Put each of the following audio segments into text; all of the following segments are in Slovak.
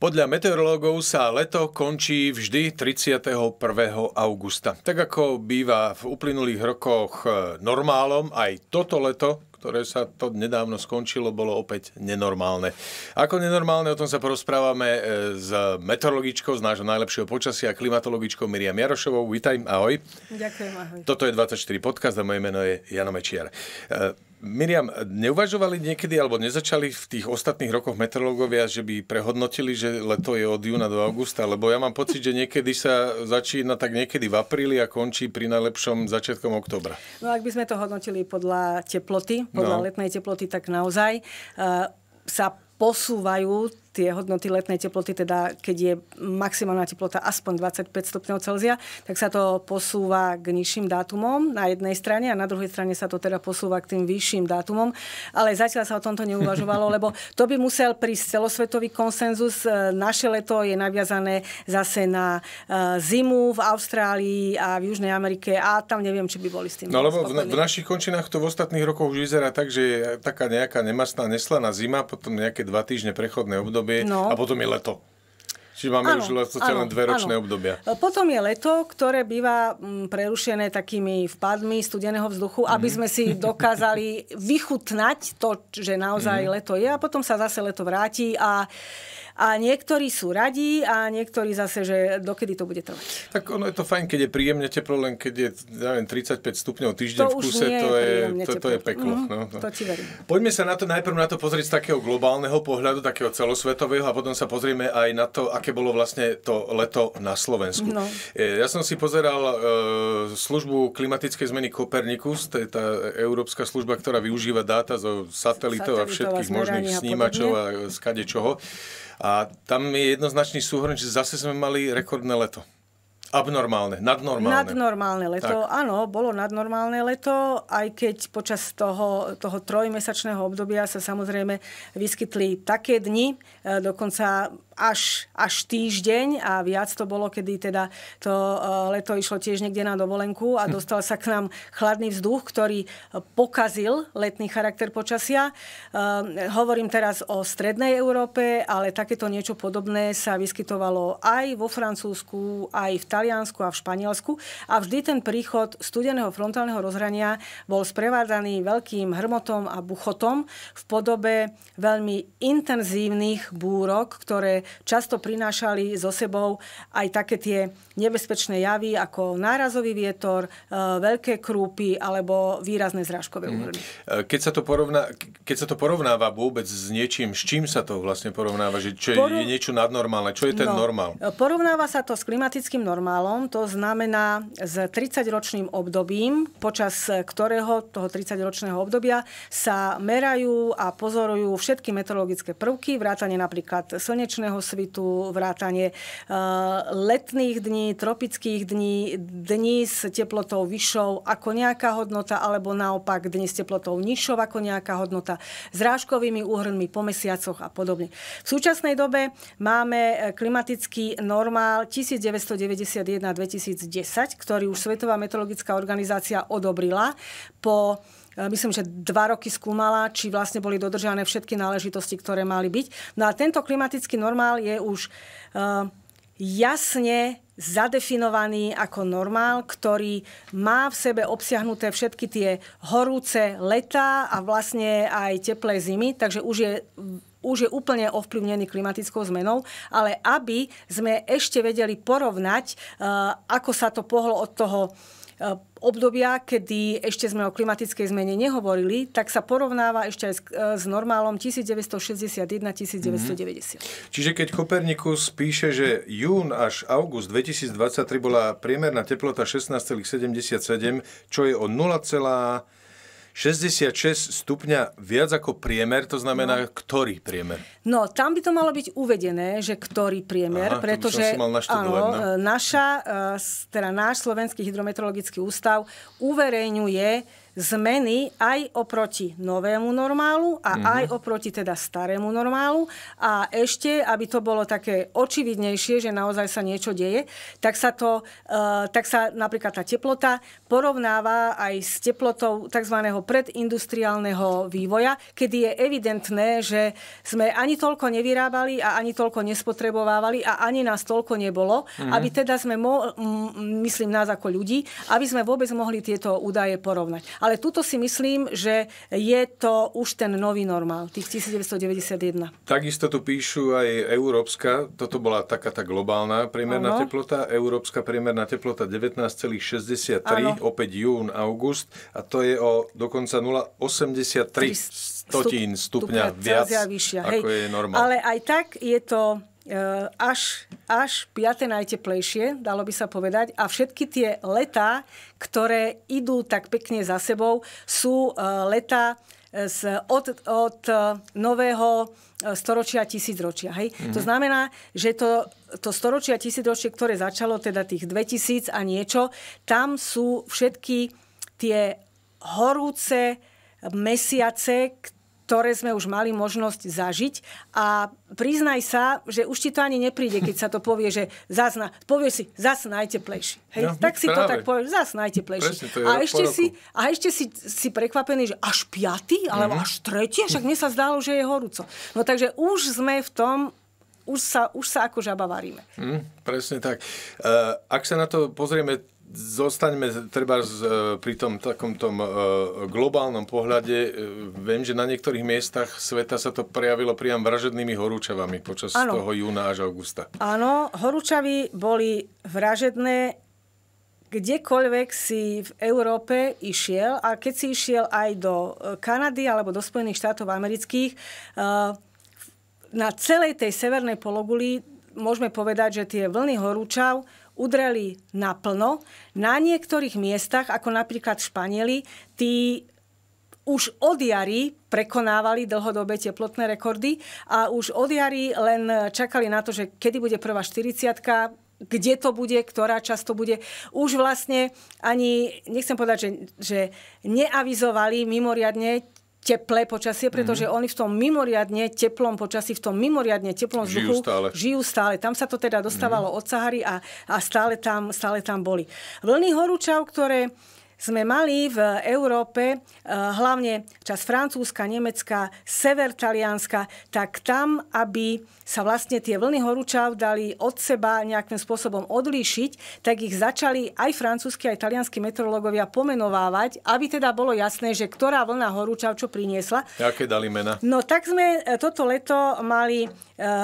Podľa meteorológov sa leto končí vždy 31. augusta. Tak ako býva v uplynulých rokoch e, normálom, aj toto leto ktoré sa to nedávno skončilo, bolo opäť nenormálne. Ako nenormálne, o tom sa porozprávame e, s meteorologičkou z nášho najlepšieho počasia, a klimatologičkou Miriam Jarošovou. Vítaj, ahoj. Ďakujem, ahoj. Toto je 24 podcast a moje meno je Jano Mečiar. E, Miriam, neuvažovali niekedy alebo nezačali v tých ostatných rokoch meteorológovia, že by prehodnotili, že leto je od júna do augusta? Lebo ja mám pocit, že niekedy sa začína tak niekedy v apríli a končí pri najlepšom začiatkom oktobra. No ak by sme to hodnotili podľa teploty, podľa no. letnej teploty, tak naozaj uh, sa posúvajú tie hodnoty letnej teploty, teda keď je maximálna teplota aspoň 25 stupňov Celzia, tak sa to posúva k nižším dátumom na jednej strane a na druhej strane sa to teda posúva k tým vyšším dátumom. Ale zatiaľ sa o tomto neuvažovalo, lebo to by musel prísť celosvetový konsenzus. E, naše leto je naviazané zase na e, zimu v Austrálii a v Južnej Amerike a tam neviem, či by boli s tým. No lebo v, v našich končinách to v ostatných rokoch už vyzerá tak, že je taká nejaká nemastná, neslaná zima, potom nejaké dva týždne prechodné obdobie obdobie no. a potom je leto. Čiže máme ano, už vlastne len dve ročné ano. obdobia. Potom je leto, ktoré býva mm, prerušené takými vpadmi studeného vzduchu, mm-hmm. aby mhm. sme si dokázali vychutnať to, že naozaj mm-hmm. leto je a potom sa zase leto vráti a uh, a niektorí sú radi a niektorí zase, že dokedy to bude trvať. Tak ono je to fajn, keď je príjemne teplo, len keď je neviem, 35 stupňov týždeň to v kuse, to je, to, to je peklo. Mm, no, mhm, no. To ti verím. Poďme sa na to najprv na to pozrieť z takého globálneho pohľadu, takého celosvetového a potom sa pozrieme aj na to, aké bolo vlastne to leto na Slovensku. No. E, ja som si pozeral e, službu klimatickej zmeny Kopernikus, to je tá európska služba, ktorá využíva dáta zo satelitov, satelitov a všetkých možných snímačov a skade čoho. A tam je jednoznačný súhrn, že zase sme mali rekordné leto. Abnormálne, nadnormálne. Nadnormálne leto, tak. áno, bolo nadnormálne leto, aj keď počas toho, toho trojmesačného obdobia sa samozrejme vyskytli také dni, e, dokonca až, až týždeň a viac to bolo, kedy teda to e, leto išlo tiež niekde na dovolenku a hm. dostal sa k nám chladný vzduch, ktorý e, pokazil letný charakter počasia. Hovorím teraz o strednej Európe, ale takéto niečo podobné sa vyskytovalo aj vo Francúzsku, aj v Taliansku Taliansku a v Španielsku a vždy ten príchod studeného frontálneho rozhrania bol sprevádzaný veľkým hrmotom a buchotom v podobe veľmi intenzívnych búrok, ktoré často prinášali so sebou aj také tie nebezpečné javy ako nárazový vietor, e, veľké krúpy alebo výrazné zrážkové úhrny. Mhm. E, keď sa to, porovná, keď sa to porovnáva vôbec s niečím, s čím sa to vlastne porovnáva? Že čo Poru... je niečo nadnormálne? Čo je ten no, normál? E, porovnáva sa to s klimatickým normálom malom, to znamená s 30-ročným obdobím, počas ktorého toho 30-ročného obdobia sa merajú a pozorujú všetky meteorologické prvky, vrátanie napríklad slnečného svitu, vrátanie e, letných dní, tropických dní, dní s teplotou vyššou ako nejaká hodnota, alebo naopak dní s teplotou nižšou ako nejaká hodnota, zrážkovými úhrnmi po mesiacoch a podobne. V súčasnej dobe máme klimatický normál 1990 2010, ktorý už Svetová meteorologická organizácia odobrila po e, myslím, že dva roky skúmala, či vlastne boli dodržané všetky náležitosti, ktoré mali byť. No a tento klimatický normál je už uh, jasne zadefinovaný ako normál, ktorý má v sebe obsiahnuté všetky tie horúce letá a vlastne aj teplé zimy, takže už je už je úplne ovplyvnený klimatickou zmenou, ale aby sme ešte vedeli porovnať, e, ako sa to pohlo od toho e, obdobia, kedy ešte sme o klimatickej zmene nehovorili, tak sa porovnáva ešte aj s, e, normálom 1961-1990. Mm-hmm. Čiže keď Kopernikus píše, že jún až august 2023 bola priemerná teplota 16,77, čo je o 0, 66 stupňa viac ako priemer, to znamená no. ktorý priemer? No, tam by to malo byť uvedené, že ktorý priemer, Aha, pretože áno, no. naša, eh, teda náš Slovenský hydrometeorologický ústav uverejňuje zmeny aj oproti novému normálu a mm-hmm. aj oproti teda starému normálu. A ešte, aby to bolo také očividnejšie, že naozaj sa niečo deje, tak sa to, e, tak sa napríklad tá teplota porovnáva aj s teplotou tzv. predindustriálneho vývoja, kedy je evidentné, že sme ani toľko nevyrábali a ani toľko nespotrebovávali a ani nás toľko nebolo, mm-hmm. aby teda sme, mo- myslím nás ako ľudí, aby sme vôbec mohli tieto údaje porovnať. Ale tuto si myslím, že je to už ten nový normál, tých 1991. Takisto tu píšu aj európska, toto bola taká tá globálna priemerná ano. teplota, európska priemerná teplota 19,63, opäť jún, august a to je o dokonca 0,83 stotín stupňa, stupňa viac, vyššia. ako Hej. je normál. Ale aj tak je to Ehm, až, až 5. najteplejšie, dalo by sa povedať. A všetky tie letá, ktoré idú tak pekne za sebou, sú ehm, letá e, z, od, od e, nového e, storočia tisícročia. Hej? Mm-hmm. To mhm. znamená, že to, to storočia tisícročie, ktoré začalo teda tých 2000 a niečo, tam sú všetky tie horúce mesiace, ktoré sme už mali možnosť zažiť. A priznaj sa, že už ti to ani nepríde, keď sa to povie, že zas povieš povie si, zas najteplejší. Hej? No, tak si práve. to tak povieš, zas najteplejší. Presne, a, ešte si, a ešte si, si prekvapený, že až piatý, alebo mm-hmm. až tretí, však mne sa zdálo, že je horúco. No takže už sme v tom už sa, už sa ako žaba varíme. Mm, presne tak. Uh, ak sa na to pozrieme zostaňme treba e, pri tom takomto e, globálnom pohľade. E, viem, že na niektorých miestach sveta sa to prejavilo priam vražednými horúčavami počas ano. toho júna až augusta. Áno, horúčavy boli vražedné kdekoľvek si v Európe išiel a keď si išiel aj do Kanady alebo do Spojených štátov amerických, na celej tej severnej pologuli môžeme povedať, že tie vlny horúčav udreli naplno. Na niektorých miestach, ako napríklad Španieli, tí už od jary prekonávali dlhodobé teplotné rekordy a už od jary len čakali na to, že kedy bude prvá 40 kde to bude, ktorá časť to bude. Už vlastne ani, nechcem povedať, že, že neavizovali mimoriadne teplé počasie, pretože mm-hmm. oni v tom mimoriadne teplom počasí, v tom mimoriadne teplom žijú vzduchu stále. žijú stále. Tam sa to teda dostávalo mm-hmm. od Sahary a, a stále, tam, stále tam boli. Vlny horúčav, ktoré sme mali v Európe, eh, hlavne čas Francúzska, Nemecka, Sever Talianska, tak tam, aby sa vlastne tie vlny horúčav dali od seba nejakým spôsobom odlíšiť, tak ich začali aj francúzski, aj talianskí meteorológovia pomenovávať, aby teda bolo jasné, že ktorá vlna horúčav čo priniesla. Aké dali mena? No tak sme eh, toto leto mali eh,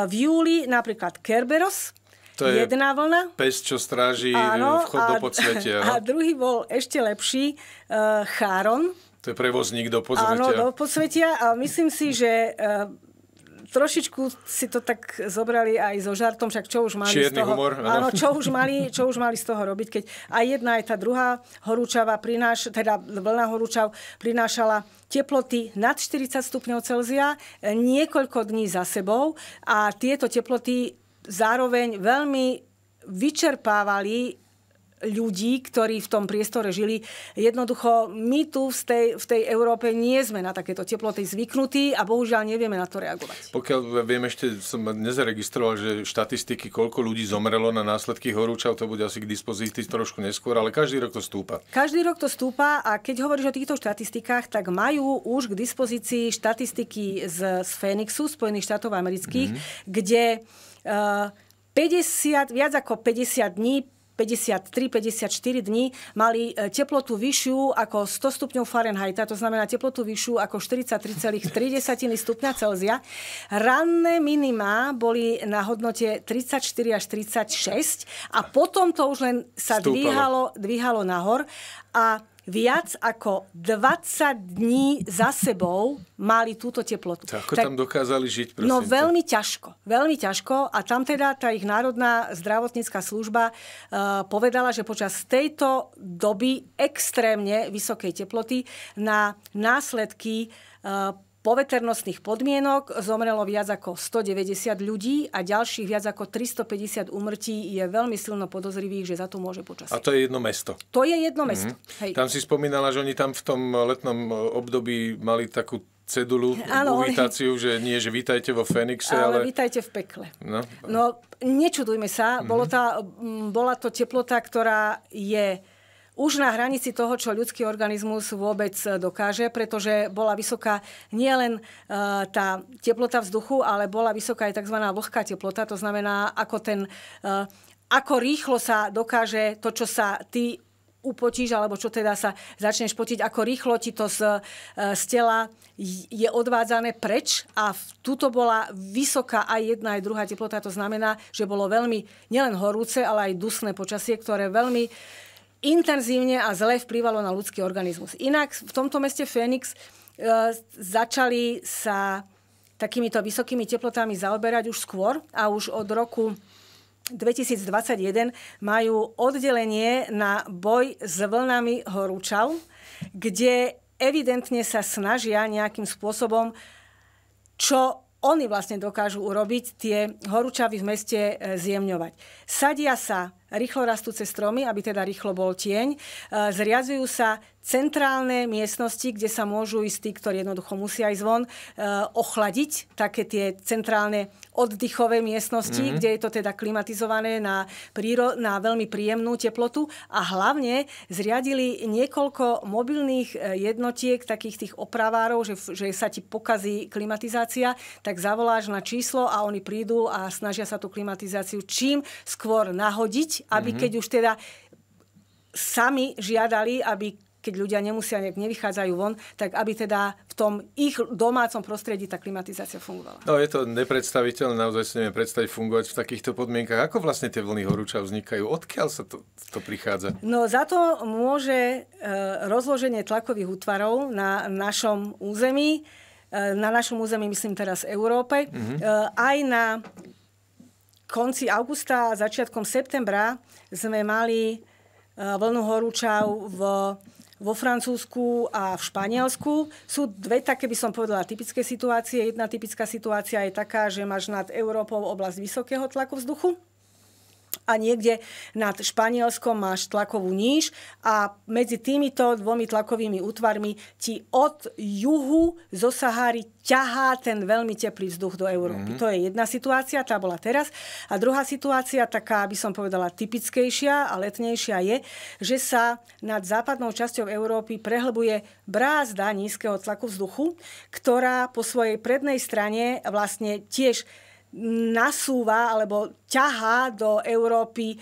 v júli napríklad Kerberos, to je jedna vlna. Pes, čo stráži Áno, vchod a, do podsvetia. No? A druhý bol ešte lepší, e, Cháron. To je prevozník do podsvetia. Áno, do podsvetia. A myslím si, že e, trošičku si to tak zobrali aj so žartom, však čo už mali Čierny z toho... humor, áno. áno. čo už, mali, čo už mali z toho robiť, keď aj jedna, aj tá druhá horúčava prináš, teda vlna horúčav prinášala teploty nad 40 stupňov Celzia eh, niekoľko dní za sebou a tieto teploty zároveň veľmi vyčerpávali ľudí, ktorí v tom priestore žili. Jednoducho, my tu v tej, v tej Európe nie sme na takéto teploty zvyknutí a bohužiaľ nevieme na to reagovať. Pokiaľ viem, ešte som nezaregistroval, že štatistiky, koľko ľudí zomrelo na následky horúčav, to bude asi k dispozícii trošku neskôr, ale každý rok to stúpa. Každý rok to stúpa a keď hovoríš o týchto štatistikách, tak majú už k dispozícii štatistiky z, z Fénixu, Spojených štátov amerických, mm-hmm. kde... Uh, eh, 50, viac ako 50 dní 53-54 dní mali e, teplotu vyššiu ako 100 stupňov Fahrenheita, to znamená teplotu vyššiu ako 43,3 stupňa Celzia. Ranné minima boli na hodnote 34 až 36 a potom to už len sa dvíhalo, dvíhalo nahor a viac ako 20 dní za sebou mali túto teplotu. Tak, ako tak, tam dokázali žiť? Prosím, no veľmi to. ťažko, veľmi ťažko a tam teda tá ich národná zdravotnícká služba uh, povedala, že počas tejto doby extrémne vysokej teploty na následky uh, poveternostných podmienok zomrelo viac ako 190 ľudí a ďalších viac ako 350 úmrtí je veľmi silno podozrivých, že za to môže počasie. A to je jedno mesto. To je jedno mesto. Mm-hmm. Hej. Tam si spomínala, že oni tam v tom letnom období mali takú cedulu, ano, uvitáciu, že nie, že vítajte vo Fénixe, ale... Ale vítajte v pekle. No, no nečudujme sa, mm-hmm. bolo mhm. tá, bola to teplota, ktorá je už na hranici toho, čo ľudský organizmus vôbec eh, dokáže, pretože bola vysoká nielen eh, tá teplota vzduchu, ale bola vysoká aj tzv. vlhká teplota, to znamená, ako ten eh, ako rýchlo sa dokáže to, čo sa ty upotíš, alebo čo teda sa začneš potiť, ako rýchlo ti to z, z tela je odvádzané preč a v, tuto bola vysoká aj jedna, aj druhá teplota. To znamená, že bolo veľmi nielen horúce, ale aj dusné počasie, ktoré veľmi intenzívne a zle vplývalo na ľudský organizmus. Inak v tomto meste Fénix e, začali sa takýmito vysokými teplotami zaoberať už skôr a už od roku 2021 majú oddelenie na boj s vlnami horúčav, kde evidentne sa snažia nejakým spôsobom čo oni vlastne dokážu urobiť, tie horúčavy v meste e, zjemňovať. Sadia sa rýchlo rastúce stromy, aby teda rýchlo bol tieň. E, zriazujú sa centrálne miestnosti, kde sa môžu ísť tí, ktorí jednoducho musia ísť von, e, ochladiť, také tie centrálne oddychové miestnosti, mm-hmm. kde je to teda klimatizované na, príro- na veľmi príjemnú teplotu a hlavne zriadili niekoľko mobilných eh, jednotiek, takých tých opravárov, že, že sa ti pokazí klimatizácia, tak zavoláš na číslo a oni prídu a snažia sa tú klimatizáciu čím skôr nahodiť, aby mm-hmm. keď už teda sami žiadali, aby keď ľudia nemusia, nejak nevychádzajú von, tak aby teda v tom ich domácom prostredí tá klimatizácia fungovala. No je to nepredstaviteľné, naozaj si neviem predstaviť fungovať v takýchto podmienkach. Ako vlastne tie vlny horúča vznikajú? Odkiaľ sa to, to prichádza? No za to môže e, rozloženie tlakových útvarov na našom území, e, na našom území myslím teraz Európe, mm-hmm. aj na konci augusta a začiatkom septembra sme mali vlnu horúčav v vo Francúzsku a v Španielsku. Sú dve také, by som povedala, typické situácie. Jedna typická situácia je taká, že máš nad Európou oblasť vysokého tlaku vzduchu, a niekde nad Španielskom máš tlakovú níž a medzi týmito dvomi tlakovými útvarmi ti od juhu zo Sahary ťahá ten veľmi teplý vzduch do Európy. Mm-hmm. To je jedna situácia, tá bola teraz. A druhá situácia, taká by som povedala typickejšia a letnejšia je, že sa nad západnou časťou Európy prehlbuje brázda nízkeho tlaku vzduchu, ktorá po svojej prednej strane vlastne tiež nasúva alebo ťahá do Európy e,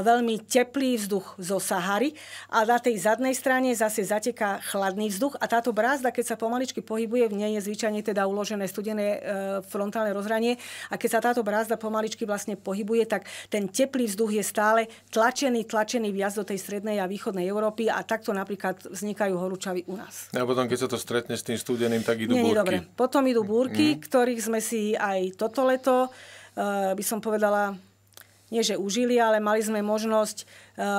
veľmi teplý vzduch zo Sahary a na tej zadnej strane zase zateká chladný vzduch a táto brázda, keď sa pomaličky pohybuje, v nej je zvyčajne teda uložené studené e, frontálne rozhranie a keď sa táto brázda pomaličky vlastne pohybuje, tak ten teplý vzduch je stále tlačený, tlačený viac do tej strednej a východnej Európy a takto napríklad vznikajú horúčavy u nás. No a potom, keď sa to stretne s tým studeným, tak idú Nie, búrky. Dobre. Potom idú búrky, mm. ktorých sme si aj toto leto Eh, by som povedala, nie že užili, ale mali sme možnosť eh,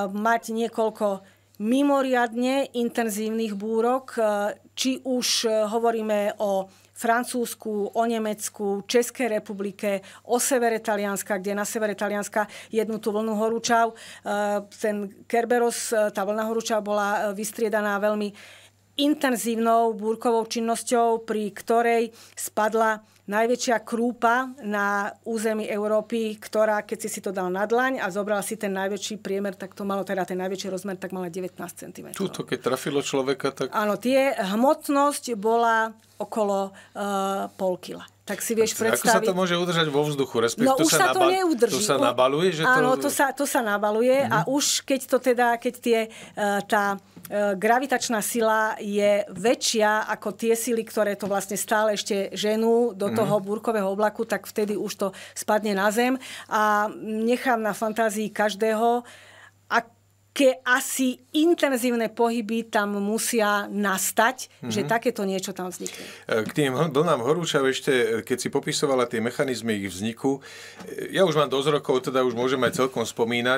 mať niekoľko mimoriadne intenzívnych búrok, eh, či už hovoríme o Francúzsku, o Nemecku, Českej republike, o severe Talianska, kde na severe Talianska jednu tú vlnu horúčav, ten Kerberos, tá vlna horúčav bola vystriedaná veľmi intenzívnou búrkovou činnosťou, pri ktorej spadla najväčšia krúpa na území Európy, ktorá, keď si si to dal na dlaň a zobral si ten najväčší priemer, tak to malo teda ten najväčší rozmer, tak malo 19 cm. Tuto, keď trafilo človeka, tak... Áno, tie hmotnosť bola okolo e, pol kila. Tak si vieš predstaviť... Ako sa to môže udržať vo vzduchu? Respekt, no už sa, to nabal... neudrží. To sa nabaluje? Že Áno, to... to sa, to sa nabaluje mm-hmm. a mhm. už keď to teda, keď tie, e, tá e, gravitačná sila je väčšia ako tie sily, ktoré to vlastne stále ešte ženú do mm-hmm. toho búrkového oblaku, tak vtedy už to spadne na zem a nechám na fantázii každého, aké asi intenzívne pohyby tam musia nastať, mm-hmm. že mhm. takéto niečo tam vznikne. E, k tým dlnám horúčav ešte, e, keď si popisovala tie mechanizmy ich vzniku, e, ja už mám dosť rokov, teda už môžem aj celkom spomínať,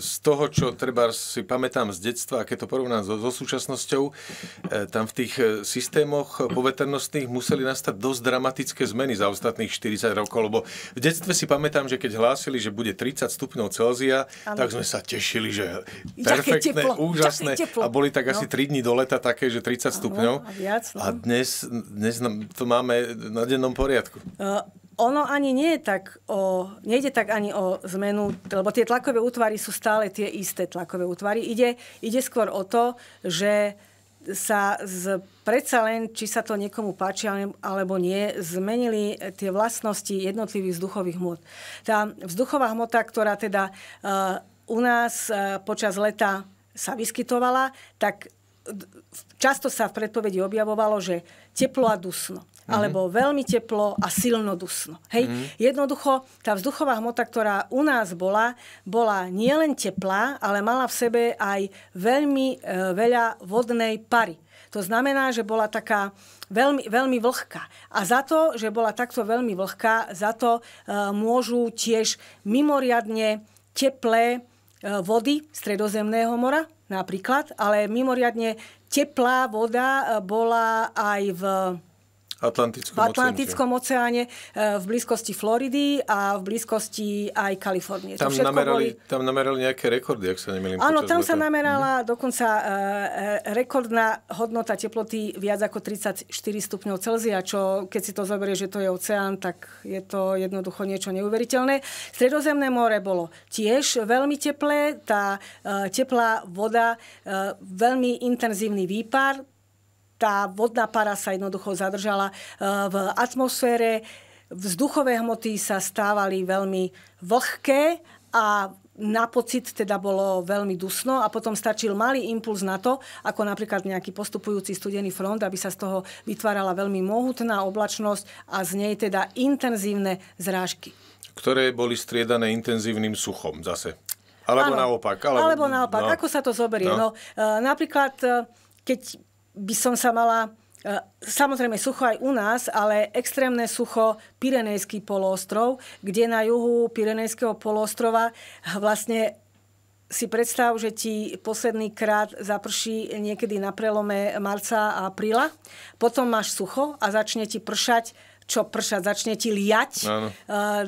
z toho, čo treba si pamätám z detstva, a keď to porovnám so, so súčasnosťou, tam v tých systémoch poveternostných museli nastať dosť dramatické zmeny za ostatných 40 rokov, lebo v detstve si pamätám, že keď hlásili, že bude 30 stupňov Celzia, ano. tak sme sa tešili, že perfektné, úžasné. A boli tak no. asi no. 3 dní do leta také, že 30 stupňov. a, viac, no. a dnes, dnes to máme na dennom poriadku. Uh, ono ani nie je tak o, nejde tak ani o zmenu, lebo tie tlakové útvary sú stále tie isté tlakové útvary. Ide, ide skôr o to, že sa z, predsa len, či sa to niekomu páči alebo nie, zmenili tie vlastnosti jednotlivých vzduchových hmot. Tá vzduchová hmota, ktorá teda uh, u nás e, počas leta sa vyskytovala, tak často sa v predpovedi objavovalo, že teplo a dusno. Mm-hmm. Alebo veľmi teplo a silno dusno. Hej? Mm-hmm. Jednoducho, tá vzduchová hmota, ktorá u nás bola, bola nielen teplá, ale mala v sebe aj veľmi e, veľa vodnej pary. To znamená, že bola taká veľmi, veľmi vlhká. A za to, že bola takto veľmi vlhká, za to e, môžu tiež mimoriadne teplé E, vody Stredozemného mora napríklad, ale mimoriadne teplá voda e, bola aj v Atlantickom, v Atlantickom oceáne, e, v blízkosti Floridy a v blízkosti aj Kalifornie. Tam, namerali, boli... tam namerali nejaké rekordy, ak sa nemýlim. Áno, tam leta. sa namerala mm. dokonca e, e, rekordná hodnota teploty viac ako 34 stupňov Celzia, čo keď si to zoberie, že to je oceán, tak je to jednoducho niečo neuveriteľné. Stredozemné more bolo tiež veľmi teplé, tá e, teplá voda, e, veľmi intenzívny výpar, tá vodná para sa jednoducho zadržala e, v atmosfére. Vzduchové hmoty sa stávali veľmi vlhké a na pocit teda bolo veľmi dusno a potom stačil malý impuls na to, ako napríklad nejaký postupujúci studený front, aby sa z toho vytvárala veľmi mohutná oblačnosť a z nej teda intenzívne zrážky. Ktoré boli striedané intenzívnym suchom zase. Alebo ano, naopak. Alebo, alebo naopak, no. ako sa to zoberie. No. No, e, napríklad, e, keď by som sa mala e, Samozrejme, sucho aj u nás, ale extrémne sucho Pirenejský poloostrov, kde na juhu Pirenejského poloostrova vlastne si predstav, že ti posledný krát zaprší niekedy na prelome marca a apríla, potom máš sucho a začne ti pršať čo pršať, začne ti liať Áno. E,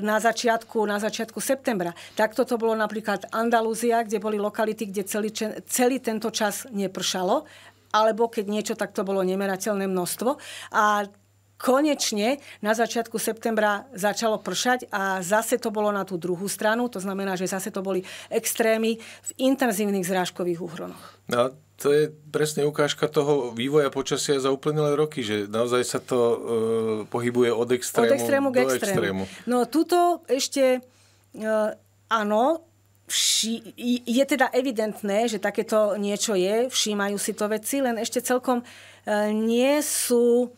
na začiatku, na začiatku septembra. Takto to bolo napríklad Andalúzia, kde boli lokality, kde celý, celý tento čas nepršalo alebo keď niečo, tak to bolo nemerateľné množstvo. A konečne na začiatku septembra začalo pršať a zase to bolo na tú druhú stranu, to znamená, že zase to boli extrémy v intenzívnych zrážkových úhronoch. No, to je presne ukážka toho vývoja počasia za uplynulé roky, že naozaj sa to e, pohybuje od extrému, od extrému k do extrému. extrému. No tuto ešte, e, áno, vši- je teda evidentné, že takéto niečo je, všímajú si to veci, len ešte celkom e, nie sú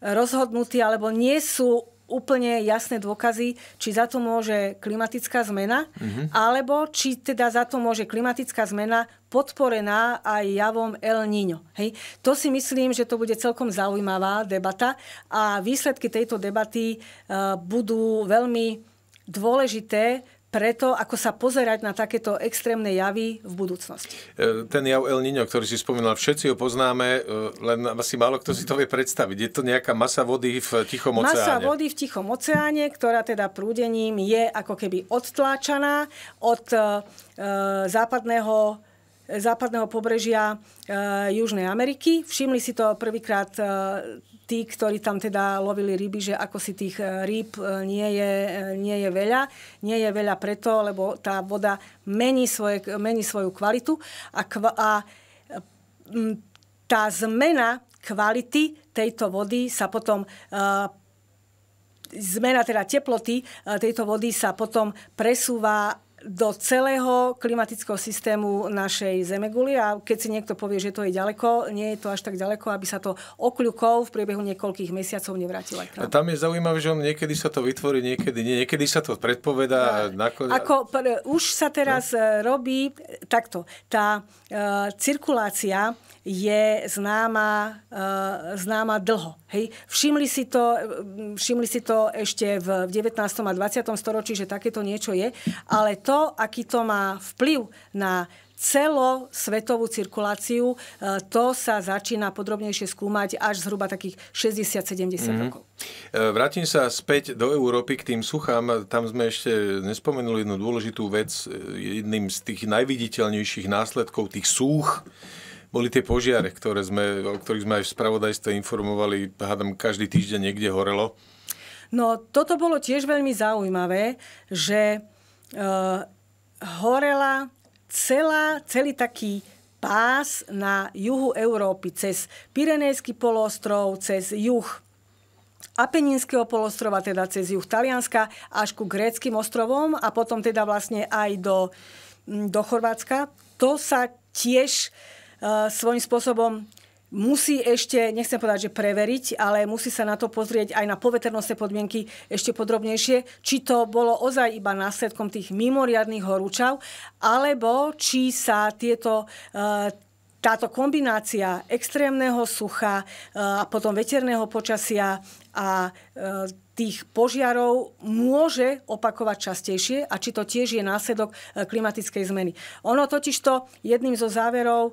rozhodnutí alebo nie sú úplne jasné dôkazy, či za to môže klimatická zmena, mm-hmm. alebo či teda za to môže klimatická zmena podporená aj javom El Niño. Hej. To si myslím, že to bude celkom zaujímavá debata a výsledky tejto debaty uh, budú veľmi dôležité preto, ako sa pozerať na takéto extrémne javy v budúcnosti. E, ten jav El Niño, ktorý si spomínal, všetci ho poznáme, e, len asi málo kto si to vie predstaviť. Je to nejaká masa vody v Tichom oceáne? Masa vody v Tichom oceáne, ktorá teda prúdením je ako keby odtláčaná od e, západného západného pobrežia e, Južnej Ameriky. Všimli si to prvýkrát e, tí, ktorí tam teda lovili ryby, že ako si tých eh, rýb eh, nie je, eh, nie je veľa. Nie je veľa preto, lebo tá voda mení, svoje, mení svoju kvalitu a, kva, a mm, tá zmena kvality tejto vody sa potom zmena teda teploty tejto vody sa potom presúva do celého klimatického systému našej Zemeguli a keď si niekto povie, že to je ďaleko, nie je to až tak ďaleko, aby sa to okľukov v priebehu niekoľkých mesiacov nevrátilo. A tam je zaujímavé, že on niekedy sa to vytvorí, niekedy nie, niekedy sa to predpovedá. No, nako... Ako pr- už sa teraz no? E, robí e, takto. Tá e, cirkulácia je známa, e, známa dlho. Hej? Všimli, si to, e, všimli si to ešte v 19. a 20. storočí, že takéto niečo je, ale to, aký to má vplyv na celosvetovú cirkuláciu, e, to sa začína podrobnejšie skúmať až zhruba takých 60-70 mm-hmm. rokov. E, vrátim sa späť do Európy k tým suchám. Tam sme ešte nespomenuli jednu dôležitú vec. E, jedným z tých najviditeľnejších následkov tých súch boli tie požiare, ktoré sme, o ktorých sme aj v spravodajstve informovali. Hádam, každý týždeň niekde horelo. No, toto bolo tiež veľmi zaujímavé, že uh, horela celá, celý taký pás na juhu Európy, cez Pirenejský polostrov, cez juh Apeninského polostrova, teda cez juh Talianska, až ku gréckým ostrovom a potom teda vlastne aj do, mm, do Chorvátska. To sa tiež e, svojím spôsobom musí ešte, nechcem povedať, že preveriť, ale musí sa na to pozrieť aj na poveternostné podmienky ešte podrobnejšie, či to bolo ozaj iba následkom tých mimoriadných horúčav, alebo či sa tieto eh, táto kombinácia extrémneho sucha eh, a potom veterného počasia a e, tých požiarov môže opakovať častejšie a či to tiež je následok e, klimatickej zmeny. Ono totižto jedným zo záverov e,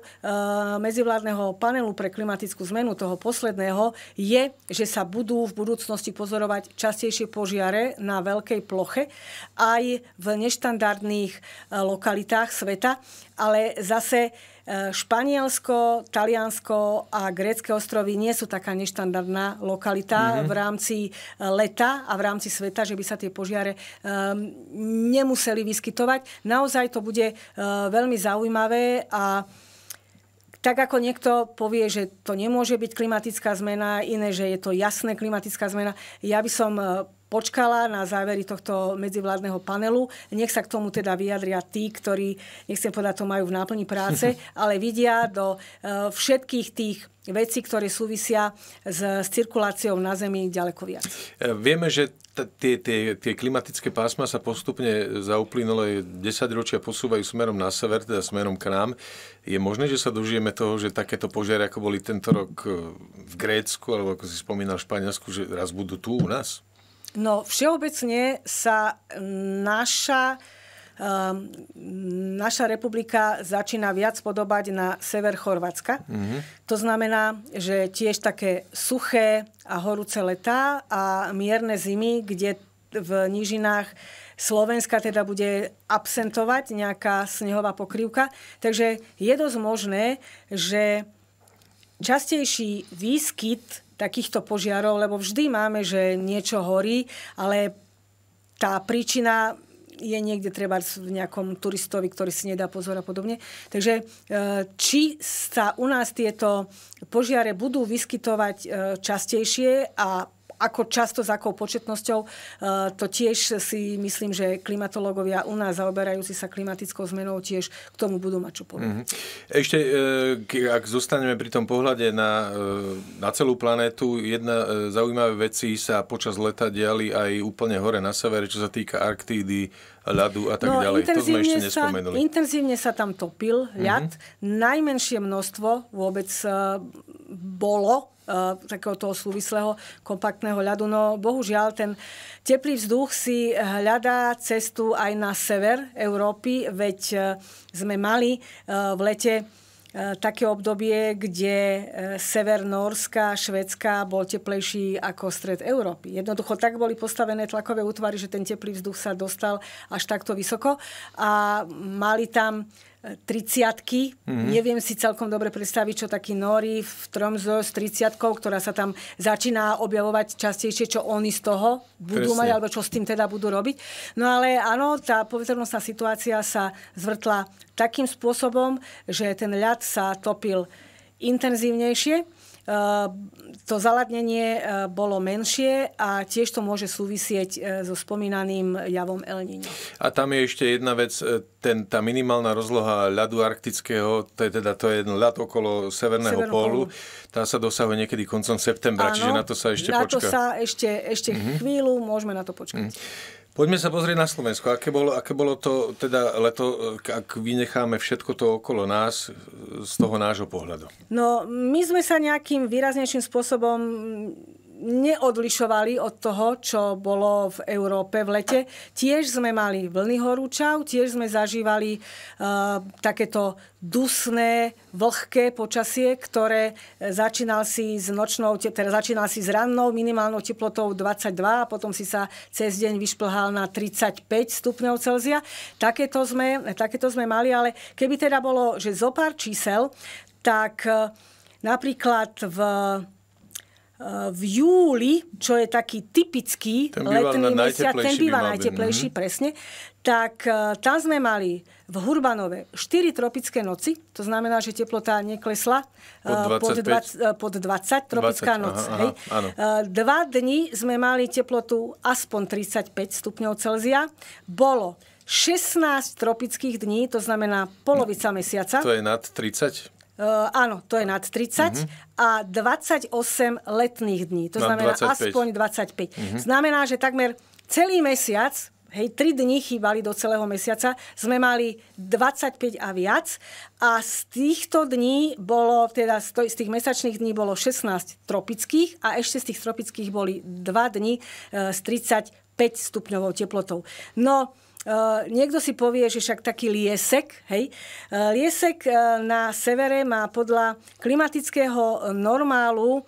medzivládneho panelu pre klimatickú zmenu, toho posledného, je, že sa budú v budúcnosti pozorovať častejšie požiare na veľkej ploche aj v neštandardných lokalitách sveta, ale zase Španielsko, Taliansko a Grécké ostrovy nie sú taká neštandardná lokalita mm-hmm. v rámci e, leta a v rámci sveta, že by sa tie požiare e, nemuseli vyskytovať. Naozaj to bude e, veľmi zaujímavé a tak ako niekto povie, že to nemôže byť klimatická zmena, iné, že je to jasné klimatická zmena, ja by som počkala na závery tohto medzivládneho panelu. Nech sa k tomu teda vyjadria tí, ktorí, nechcem povedať, to majú v náplni práce, ale vidia do e, všetkých tých vecí, ktoré súvisia s, s cirkuláciou na Zemi ďaleko viac. E, vieme, že tie, tie, tie klimatické pásma sa postupne za uplynulé 10 ročia posúvajú smerom na sever, teda smerom k nám. Je možné, že sa dožijeme toho, že takéto požiare, ako boli tento rok e, v Grécku, alebo ako si spomínal v Španielsku, že raz budú tu u nás? No všeobecne sa naša um, naša republika začína viac podobať na sever Chorvátska. Mm-hmm. To znamená, že tiež také suché a horúce letá a mierne zimy, kde v nížinách Slovenska teda bude absentovať nejaká snehová pokrývka. Takže je dosť možné, že častejší výskyt takýchto požiarov, lebo vždy máme, že niečo horí, ale tá príčina je niekde treba v nejakom turistovi, ktorý si nedá pozor a podobne. Takže e, či sa u nás tieto požiare budú vyskytovať e, častejšie a ako často, s akou početnosťou, e, to tiež si myslím, že klimatológovia u nás zaoberajúci sa klimatickou zmenou tiež k tomu budú mať čo povedať. Mm-hmm. Ešte, e, ak zostaneme pri tom pohľade na, e, na celú planétu, jedna zaujímavá veci sa počas leta diali aj úplne hore na severe, čo sa týka Arktídy, ľadu a tak no, ďalej. To sme ešte nespomenuli. Sa, intenzívne sa tam topil mhm. ľad. Mm-hmm. Najmenšie množstvo vôbec e, bolo e, takého toho súvislého kompaktného ľadu. No bohužiaľ ten teplý vzduch si hľadá cestu aj na sever Európy, veď e, sme mali v lete E, také obdobie, kde e, sever Norska, Švedska bol teplejší ako stred Európy. Jednoducho tak boli postavené tlakové útvary, že ten teplý vzduch sa dostal až takto vysoko a mali tam 30 Mm-hmm. Neviem si celkom dobre predstaviť, čo taký Nori v Tromzo s 30 ktorá sa tam začína objavovať častejšie, čo oni z toho budú Presne. mať, alebo čo s tým teda budú robiť. No ale áno, tá povedzornostná situácia sa zvrtla takým spôsobom, že ten ľad sa topil intenzívnejšie Eh, to zaladnenie eh, bolo menšie a tiež to môže súvisieť eh, so spomínaným javom El Niño. A tam je ešte jedna vec, ten, tá minimálna rozloha ľadu arktického, to je teda to je ľad okolo Severného, Severného pólu, tá sa dosahuje niekedy koncom septembra, Áno, čiže na to sa ešte na počká. Na to sa ešte, ešte mm-hmm. chvíľu môžeme na to počkať. Mm-hmm. Poďme sa pozrieť na Slovensko. Aké bolo, aké bolo to teda leto, ak vynecháme všetko to okolo nás z toho nášho pohľadu? No, my sme sa nejakým výraznejším spôsobom neodlišovali od toho, čo bolo v Európe v lete. Tiež sme mali vlny horúčav, tiež sme zažívali uh, takéto dusné, vlhké počasie, ktoré začínal si s nočnou, teda začínal si s rannou minimálnou teplotou 22 a potom si sa cez deň vyšplhal na 35 stupňov Celzia. Takéto sme, takéto sme mali, ale keby teda bolo, že zo pár čísel, tak uh, napríklad v Eh, v júli, čo je taký typický ten letný na mesiac, ten býva by najteplejší, mm-hmm. presne, tak eh, tam sme mali v Hurbanove 4 tropické noci, to znamená, že teplota neklesla eh, pod 20, pod 20 tropická 20, noc. Aha, hej. Aha, Dva dni sme mali teplotu aspoň 35 stupňov Celzia. Bolo 16 tropických dní, to znamená polovica mesiaca. To je nad 30? Uh, áno, to je nad 30 uh-huh. Mhm. a 28 letných dní. To nad znamená 25. aspoň 25. Uh-huh. Mhm. Znamená, že takmer celý mesiac, hej, 3 dní chýbali do celého mesiaca, sme mali 25 a viac a z týchto dní bolo, teda z tých mesačných dní bolo 16 tropických a ešte z tých tropických boli 2 dní e, s 35 stupňovou teplotou. No, Eh, niekto si povie, že však taký liesek, hej. Eh, liesek eh, na severe má podľa klimatického normálu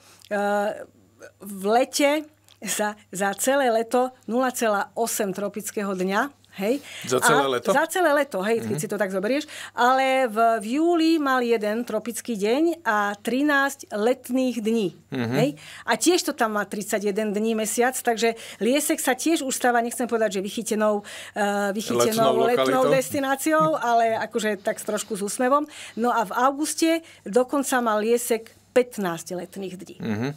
v lete za, za celé leto 0,8 tropického dňa Hej. Za celé a, leto? Za celé leto, hej, mm-hmm. keď mhm. si to tak zoberieš. Ale v, v júli mal jeden tropický deň a 13 letných dní. Mm-hmm. Hej. A tiež to tam má 31 dní mesiac, takže Liesek sa tiež už nechcem povedať, že vychytenou, uh, vychytenou letnou, letnou destináciou, ale akože tak trošku s úsmevom. No a v auguste dokonca mal Liesek 15 letných dní. Mm-hmm.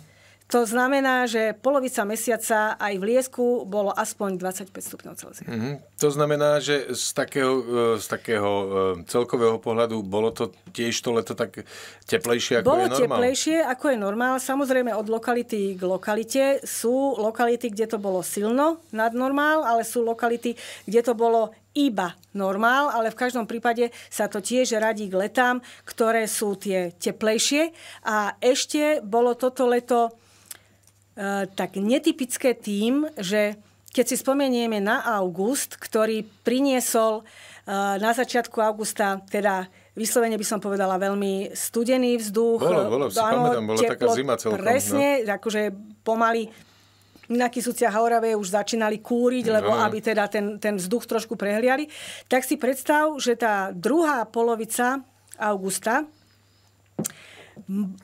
To znamená, že polovica mesiaca aj v Liesku bolo aspoň 25 stupňov Celzia. Mm-hmm. To znamená, že z takého, e, z takého e, celkového pohľadu bolo to tiež to leto tak teplejšie, ako bolo je normál? Bolo teplejšie, ako je normál. Samozrejme od lokality k lokalite. Sú lokality, kde to bolo silno nad normál, ale sú lokality, kde to bolo iba normál, ale v každom prípade sa to tiež radí k letám, ktoré sú tie teplejšie. A ešte bolo toto leto Eh, tak netypické tým, že keď si spomenieme na august, ktorý priniesol eh, na začiatku augusta, teda vyslovene by som povedala veľmi studený vzduch. Bolo, bolo, si áno, pamätám, bola teplo, taká zima celkom. Presne, no. akože pomaly na Kisúcia Haurave už začínali kúriť, mm, lebo no. aby teda ten, ten vzduch trošku prehliali. Tak si predstav, že tá druhá polovica augusta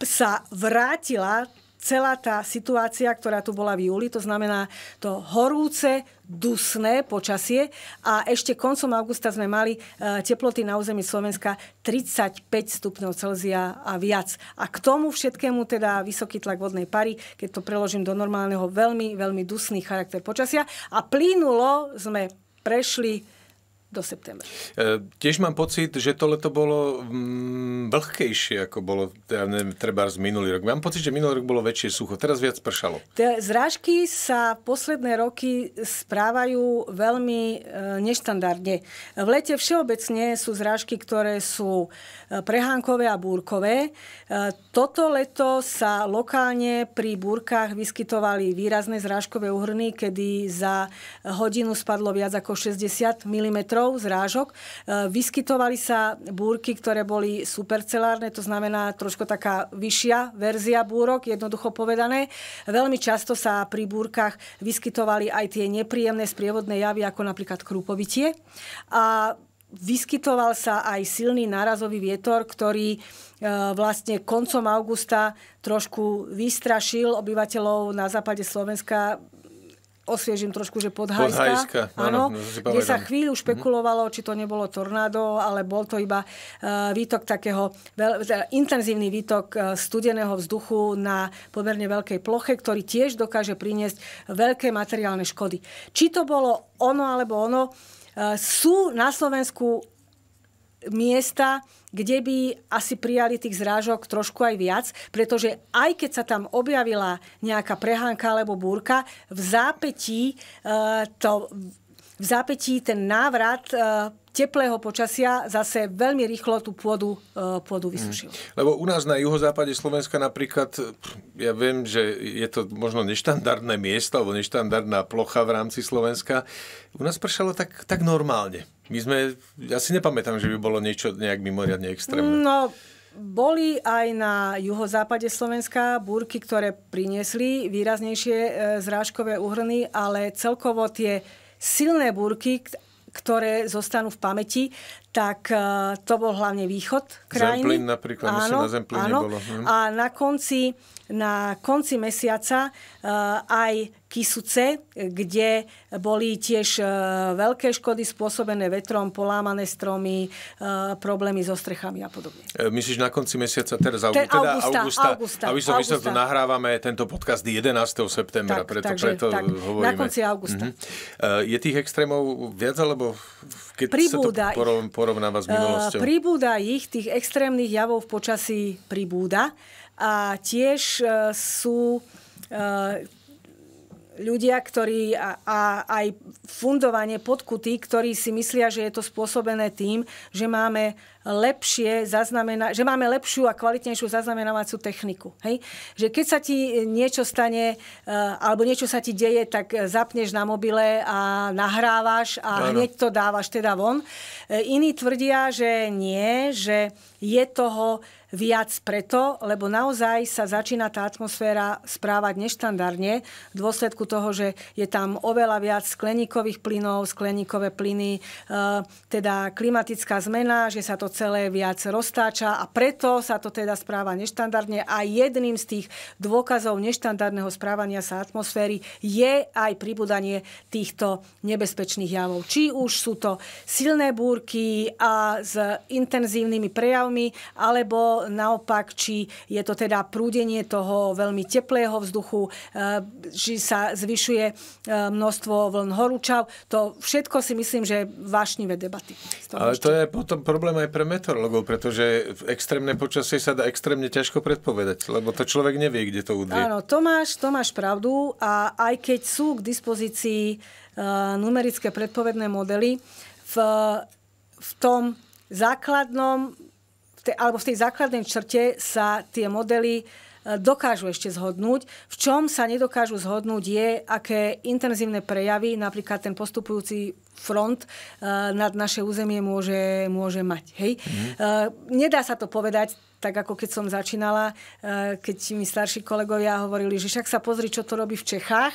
sa vrátila celá tá situácia, ktorá tu bola v júli, to znamená to horúce, dusné počasie a ešte koncom augusta sme mali e, teploty na území Slovenska 35 stupňov Celzia a viac. A k tomu všetkému teda vysoký tlak vodnej pary, keď to preložím do normálneho, veľmi, veľmi dusný charakter počasia. A plínulo sme prešli do septembra. E, tiež mám pocit, že to leto bolo mm, vlhkejšie, ako bolo ja neviem, treba z minulý rok. Mám pocit, že minulý rok bolo väčšie sucho, teraz viac pršalo. Te zrážky sa posledné roky správajú veľmi e, neštandardne. V lete všeobecne sú zrážky, ktoré sú e, prehánkové a búrkové. E, toto leto sa lokálne pri búrkach vyskytovali výrazné zrážkové uhrny, kedy za hodinu spadlo viac ako 60 mm výskytov, zrážok. E, vyskytovali sa búrky, ktoré boli supercelárne, to znamená trošku taká vyššia verzia búrok, jednoducho povedané. Veľmi často sa pri búrkach vyskytovali aj tie nepríjemné sprievodné javy, ako napríklad krúpovitie. A vyskytoval sa aj silný nárazový vietor, ktorý e, vlastne koncom augusta trošku vystrašil obyvateľov na západe Slovenska osviežím trošku, že Podhajska, Podhajska áno, áno no, kde sa chvíľu mhm. špekulovalo, či to nebolo tornádo, ale bol to iba e, výtok takého, veľ, teda intenzívny výtok e, studeného vzduchu na pomerne veľkej ploche, ktorý tiež dokáže priniesť veľké materiálne škody. Či to bolo ono alebo ono, e, sú na Slovensku miesta, kde by asi prijali tých zrážok trošku aj viac, pretože aj keď sa tam objavila nejaká prehánka alebo búrka, v zápetí, eh, to, v zápetí ten návrat eh, teplého počasia zase veľmi rýchlo tú pôdu, eh, pôdu mhm. vysušil. Hmm. Lebo u nás na juhozápade Slovenska napríklad, ja viem, že je to možno neštandardné miesto alebo neštandardná plocha v rámci Slovenska, u nás pršalo tak, tak normálne my sme, ja si nepamätám, že by bolo niečo nejak mimoriadne extrémne. No, boli aj na juhozápade Slovenska búrky, ktoré priniesli výraznejšie e, zrážkové uhrny, ale celkovo tie silné búrky, ktoré zostanú v pamäti, tak e, to bol hlavne východ krajiny. Zemplín napríklad, áno, na Zemplíne áno. bolo. Hm. A na konci, na konci mesiaca e, aj Kisuce, kde boli tiež e, veľké škody spôsobené vetrom, polámané stromy, problémy so strechami a podobne. Myslíš na konci mesiaca teraz, Te, teda augusta, augusta, augusta, aby som augusta. to nahrávame tento podcast 11. septembra, tak, preto, takže, preto tak, hovoríme. Na konci augusta. Mhm. Je tých extrémov viac alebo keď pribúda sa to porov, porovnáva s eh, minulosťou. Pribúda ich, tých extrémnych javov v počasí pribúda. A tiež eh, sú eh, ľudia, ktorí a, a aj fundovanie podkutí, ktorí si myslia, že je to spôsobené tým, že máme lepšie zaznamená, že máme lepšiu a kvalitnejšiu zaznamenávaciu techniku. Hej? Že keď sa ti niečo stane, e, alebo niečo sa ti deje, tak zapneš na mobile a nahrávaš a ano. hneď to dávaš teda von. E, iní tvrdia, že nie, že je toho viac preto, lebo naozaj sa začína tá atmosféra správať neštandardne v dôsledku toho, že je tam oveľa viac skleníkových plynov, skleníkové plyny, e, teda klimatická zmena, že sa to celé viac roztáča a preto sa to teda správa neštandardne a jedným z tých dôkazov neštandardného správania sa atmosféry je aj pribudanie týchto nebezpečných javov. Či už sú to silné búrky a s intenzívnymi prejavmi, alebo naopak, či je to teda prúdenie toho veľmi teplého vzduchu, eh, či sa zvyšuje eh, množstvo vln horúčav. To všetko si myslím, že vášnivé debaty. Ale to je potom problém aj pre meteorologov, pretože v extrémne počasie sa dá extrémne ťažko predpovedať, lebo to človek nevie, kde to udrie. Áno, to máš, to máš pravdu a aj keď sú k dispozícii eh, numerické predpovedné modely, v, v tom základnom te, alebo v tej základnej črte sa tie modely e, dokážu ešte zhodnúť. V čom sa nedokážu zhodnúť je, aké intenzívne prejavy napríklad ten postupujúci front uh, nad naše územie môže, môže mať. Hej? Mm-hmm. Uh, nedá sa to povedať tak ako keď som začínala, uh, keď mi starší kolegovia hovorili, že však sa pozri, čo to robí v Čechách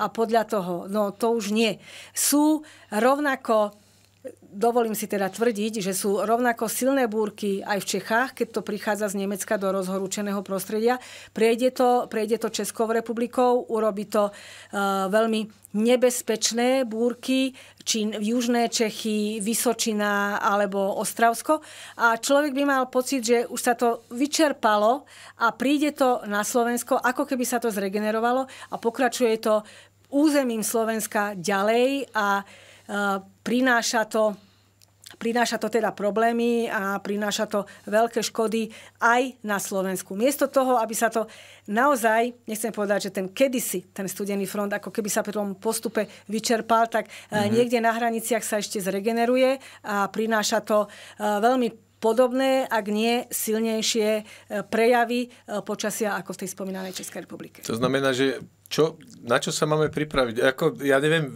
a podľa toho. No to už nie. Sú rovnako Dovolím si teda tvrdiť, že sú rovnako silné búrky aj v Čechách, keď to prichádza z Nemecka do rozhorúčeného prostredia. Prejde to, prejde to Českou republikou, urobí to e, veľmi nebezpečné búrky, či v južné Čechy, Vysočina alebo Ostravsko. A človek by mal pocit, že už sa to vyčerpalo a príde to na Slovensko, ako keby sa to zregenerovalo a pokračuje to územím Slovenska ďalej a e, prináša to Prináša to teda problémy a prináša to veľké škody aj na Slovensku. Miesto toho, aby sa to naozaj, nechcem povedať, že ten kedysi, ten studený front, ako keby sa pri tom postupe vyčerpal, tak mm-hmm. niekde na hraniciach sa ešte zregeneruje a prináša to eh, veľmi podobné, ak nie silnejšie eh, prejavy počasia ako v tej spomínanej Českej republike. To znamená, že čo, na čo sa máme pripraviť? Ako, ja neviem,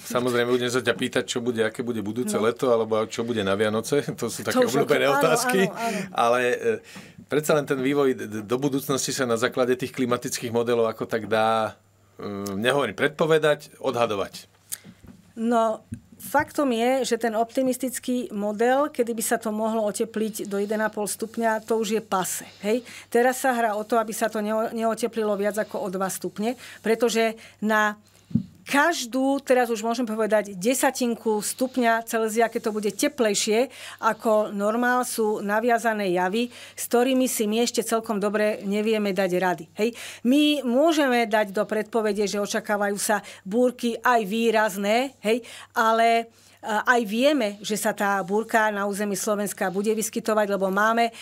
samozrejme budem sa ťa pýtať, čo bude, aké bude budúce no. leto, alebo čo bude na Vianoce. To sú také obľúbené otázky. áno, otázky. Áno, áno. Ale e, predsa len ten vývoj do budúcnosti sa na základe tých klimatických modelov ako tak dá, e, nehovorím predpovedať, odhadovať. No, faktom je, že ten optimistický model, kedy by sa to mohlo otepliť do 1,5 stupňa, to už je pase. Hej? Teraz sa hrá o to, aby sa to neoteplilo viac ako o 2 stupne, pretože na každú, teraz už môžem povedať, desatinku stupňa Celzia, keď to bude teplejšie ako normál, sú naviazané javy, s ktorými si my ešte celkom dobre nevieme dať rady. Hej. My môžeme dať do predpovede, že očakávajú sa búrky aj výrazné, hej, ale Eh, aj vieme, že sa tá búrka na území Slovenska bude vyskytovať, lebo máme, eh,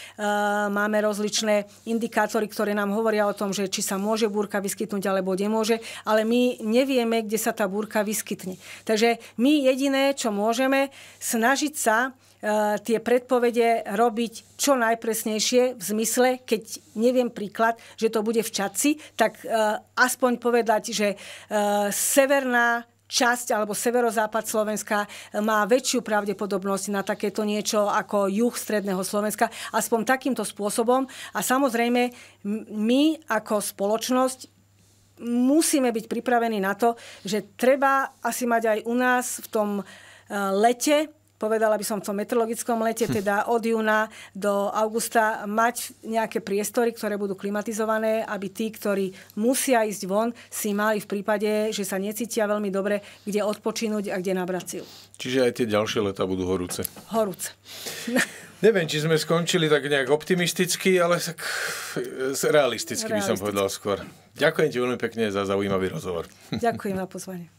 máme rozličné indikátory, ktoré nám hovoria o tom, že či sa môže búrka vyskytnúť alebo nemôže, ale my nevieme, kde sa tá búrka vyskytne. Takže my jediné, čo môžeme, snažiť sa eh, tie predpovede robiť čo najpresnejšie v zmysle, keď neviem príklad, že to bude v Čaci, tak aspoň povedať, že severná časť alebo severozápad Slovenska e, má väčšiu pravdepodobnosť na takéto niečo ako juh stredného Slovenska, aspoň takýmto spôsobom. A samozrejme, my ako spoločnosť musíme byť pripravení na to, že treba asi mať aj u nás v tom e, lete povedala by som v tom meteorologickom lete, hm. teda od júna do augusta mať nejaké priestory, ktoré budú klimatizované, aby tí, ktorí musia ísť von, si mali v prípade, že sa necítia veľmi dobre, kde odpočinúť a kde nabrať sil. Čiže aj tie ďalšie leta budú horúce. Horúce. Neviem, či sme skončili tak nejak optimisticky, ale tak realisticky, eh, realisticky by som povedal skôr. Ďakujem ti veľmi pekne za zaujímavý rozhovor. Ďakujem za pozvanie.